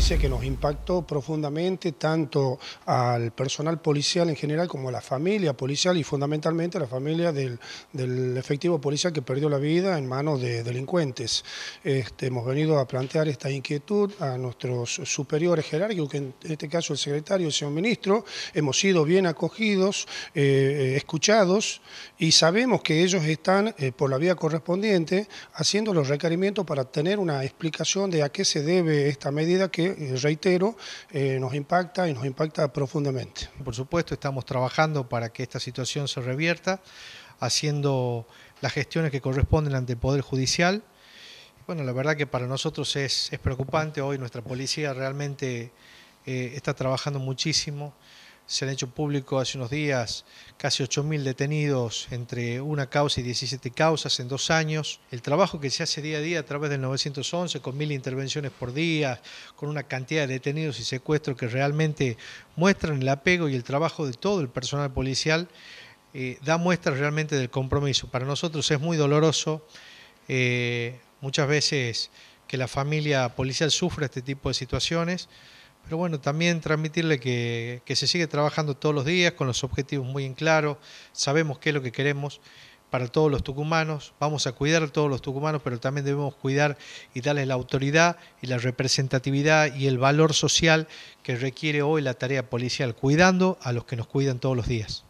dice que nos impactó profundamente tanto al personal policial en general como a la familia policial y fundamentalmente a la familia del, efectivo policial que perdió la vida en manos de delincuentes. Este, hemos venido a plantear esta inquietud a nuestros superiores jerárquicos, en este caso el secretario y el señor ministro, hemos sido bien acogidos, eh, eh, escuchados y sabemos que ellos están eh, por la vía correspondiente haciendo los requerimientos para tener una explicación de a qué se debe esta medida que reitero, eh, nos impacta y nos impacta profundamente. Por supuesto, estamos trabajando para que esta situación se revierta, haciendo las gestiones que corresponden ante el Poder Judicial. Bueno, la verdad que para nosotros es, preocupante, hoy nuestra policía realmente eh, está trabajando muchísimo se han hecho públicos hace unos días casi 8.000 detenidos entre una causa y 17 causas en dos años. El trabajo que se hace día a día a través del 911, con mil intervenciones por día, con una cantidad de detenidos y secuestros que realmente muestran el apego y el trabajo de todo el personal policial, eh, da muestras realmente del compromiso. Para nosotros es muy doloroso eh, muchas veces que la familia policial sufra este tipo de situaciones pero bueno, también transmitirle que, se sigue trabajando todos los días con los objetivos muy en claro, sabemos qué es lo que queremos para todos los tucumanos, vamos a cuidar a todos los tucumanos, pero también debemos cuidar y darles la autoridad y la representatividad y el valor social que requiere hoy la tarea policial, cuidando a los que nos cuidan todos los días.